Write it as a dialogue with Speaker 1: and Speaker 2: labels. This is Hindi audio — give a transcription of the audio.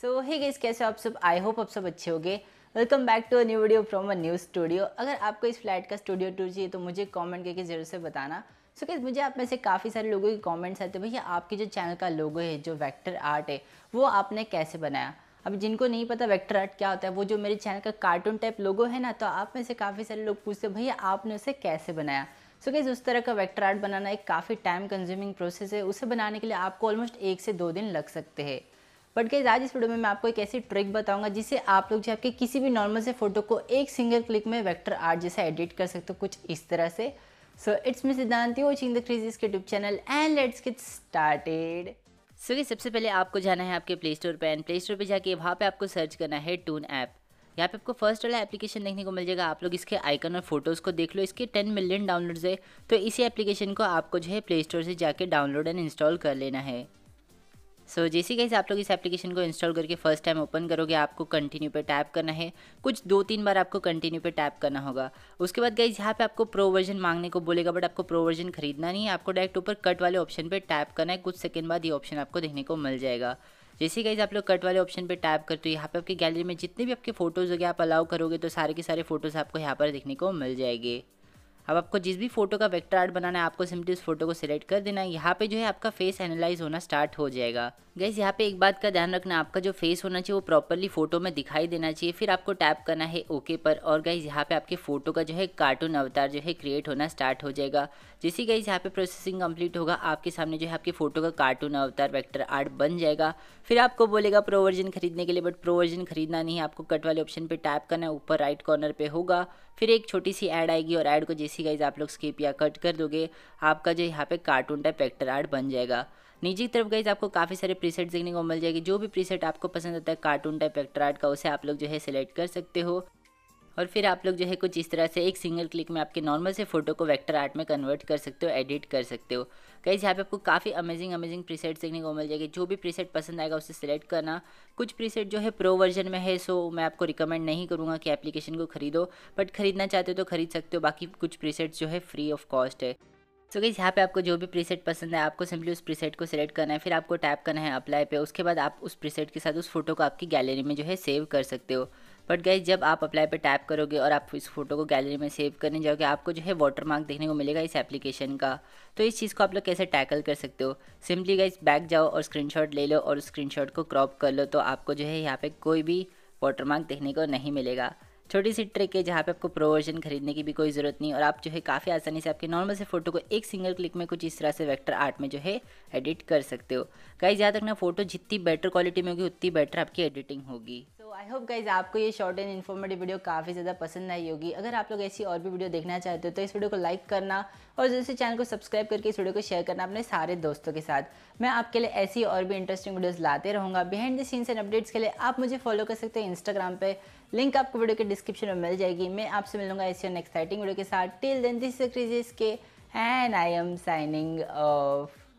Speaker 1: सो हे गेस कैसे आप सब आई होप आप सब अच्छे होंगे welcome back to a new video from a new studio अगर आपको इस फ्लैट का स्टूडियो टूर चाहिए तो मुझे कमेंट करके ज़रूर से बताना सो so, मुझे आप में से काफ़ी सारे लोगों के कमेंट्स आते हैं भैया आपके जो चैनल का लोगो है जो वैक्टर आर्ट है वो आपने कैसे बनाया अब जिनको नहीं पता वेक्टर आर्ट क्या होता है वो जो मेरे चैनल का कार्टून टाइप लोगो है ना तो आप में से काफ़ी सारे लोग पूछते हैं भैया आपने उसे कैसे बनाया सो so गैस उस तरह का वेक्टर आर्ट बनाना एक काफ़ी टाइम कंज्यूमिंग प्रोसेस है उसे बनाने के लिए आपको ऑलमोस्ट एक से दो दिन लग सकते हैं बट गाइज आज इस वीडियो में मैं आपको एक ऐसी ट्रिक बताऊंगा जिससे आप लोग जो आपके किसी भी नॉर्मल से फोटो को एक सिंगल क्लिक में वेक्टर आर्ट जैसा एडिट कर सकते हो कुछ इस तरह से सो it's me Siddhant watching the crazies के YouTube channel and let's get started so ये सबसे पहले आपको जाना है आपके प्ले स्टोर पर एंड प्ले स्टोर पर जाके वहाँ पे आपको सर्च करना है टून ऐप यहाँ पे आपको फर्स्ट वाला एप्लीकेशन देखने को मिल जाएगा आप लोग इसके आइकन और फोटोज़ को देख लो इसके 10 मिलियन डाउनलोड्स है तो इसी एप्लीकेशन को आपको जो है प्ले स्टोर से जाके डाउनलोड एंड इंस्टॉल कर लेना है सो जैसे कैसे आप लोग इस एप्लीकेशन को इंस्टॉल करके फर्स्ट टाइम ओपन करोगे आपको कंटिन्यू पे टैप करना है कुछ दो तीन बार आपको कंटिन्यू पे टैप करना होगा उसके बाद गई यहाँ पे आपको प्रो वर्जन मांगने को बोलेगा बट आपको प्रो वर्जन खरीदना नहीं है आपको डायरेक्ट ऊपर कट वाले ऑप्शन पर टैप करना है कुछ सेकेंड बाद ये ऑप्शन आपको देखने को मिल जाएगा जैसे गाइज आप लोग कट वाले ऑप्शन पे टैप करते हो यहाँ पे आपकी गैलरी में जितने भी आपके फोटोज़ हो गए आप अलाउ करोगे तो सारे के सारे फोटोज़ आपको यहाँ पर देखने को मिल जाएंगे अब आपको जिस भी फोटो का वेक्टर आर्ट बनाना है आपको सिंपली उस फोटो को सिलेक्ट कर देना है यहाँ पे जो है आपका फेस एनालाइज होना स्टार्ट हो जाएगा गैस यहाँ पे एक बात का ध्यान रखना आपका जो फेस होना चाहिए वो प्रॉपरली फोटो में दिखाई देना चाहिए फिर आपको टैप करना है ओके पर और गैस यहाँ पे आपके फोटो का जो है कार्टून अवतार जो है क्रिएट होना स्टार्ट हो जाएगा जैसे गैस यहाँ पे प्रोसेसिंग कंप्लीट होगा आपके सामने जो है आपके फोटो का कार्टून अवतार वैक्टर आर्ट बन जाएगा फिर आपको बोलेगा प्रोवर्जन खरीदने के लिए बट प्रो वर्जन खरीदना नहीं आपको कट वाले ऑप्शन पर टैप करना है ऊपर राइट कॉर्नर पर होगा फिर एक छोटी सी एड आएगी और एड को जैसे ही गाइज आप लोग स्किप या कट कर दोगे आपका जो यहाँ पे कार्टून टाइप एक्टर आर्ट बन जाएगा नीचे की तरफ गाइज आपको काफ़ी सारे प्रीसेट देखने को मिल जाएगी जो भी प्रीसेट आपको पसंद आता है कार्टून टाइप एक्टर आर्ट का उसे आप लोग जो है सिलेक्ट कर सकते हो और फिर आप लोग जो है कुछ इस तरह से एक सिंगल क्लिक में आपके नॉर्मल से फोटो को वेक्टर आर्ट में कन्वर्ट कर सकते हो एडिट कर सकते हो कहीं यहाँ पे आपको काफ़ी अमेजिंग अमेजिंग प्रीसेट देखने को मिल जाएगी जो भी प्रीसेट पसंद आएगा उसे सिलेक्ट करना कुछ प्रीसेट जो है प्रो वर्जन में है सो मैं आपको रिकमेंड नहीं करूँगा कि एप्लीकेशन को खरीदो बट खरीदना चाहते हो तो खरीद सकते हो बाकी कुछ प्रीसेट्स जो है फ्री ऑफ कॉस्ट है सो गई यहाँ पे आपको जो भी प्रीसेट पसंद है आपको सिंपली उस प्रीसेट को सिलेक्ट करना है फिर आपको टैप करना है अप्लाई पे उसके बाद आप उस प्रीसेट के साथ उस फोटो को आपकी गैलरी में जो है सेव कर सकते हो बट गाइज जब आप अप्लाई पर टैप करोगे और आप इस फोटो को गैलरी में सेव करने जाओगे आपको जो है वाटर मार्क देखने को मिलेगा इस एप्लीकेशन का तो इस चीज़ को आप लोग कैसे टैकल कर सकते हो सिंपली गाइज बैक जाओ और स्क्रीन ले लो और स्क्रीन को क्रॉप कर लो तो आपको जो है यहाँ पर कोई भी वाटर मार्क देखने को नहीं मिलेगा छोटी सी ट्रिक है जहाँ पे आपको प्रो वर्जन खरीदने की भी कोई ज़रूरत नहीं और आप जो है काफ़ी आसानी से आपके नॉर्मल से फोटो को एक सिंगल क्लिक में कुछ इस तरह से वेक्टर आर्ट में जो है एडिट कर सकते हो गाइज तक ना फोटो जितनी बेटर क्वालिटी में होगी उतनी बेटर आपकी एडिटिंग होगी आई होप गाइज आपको ये शॉर्ट एंड इन्फॉर्मेटिव वीडियो काफ़ी ज़्यादा पसंद आई होगी अगर आप लोग ऐसी और भी वीडियो देखना चाहते हो तो इस वीडियो को लाइक करना और जैसे चैनल को सब्सक्राइब करके इस वीडियो को शेयर करना अपने सारे दोस्तों के साथ मैं आपके लिए ऐसी और भी इंटरेस्टिंग वीडियोज़ लाते रहूँगा behind the scenes and updates के लिए आप मुझे फॉलो कर सकते हो इंस्टाग्राम पर लिंक आपको वीडियो के डिस्क्रिप्शन में मिल जाएगी मैं आपसे मिलूंगा ऐसी और एक्साइटिंग वीडियो के साथ टिल देन दिस क्रीजेस के and I am signing of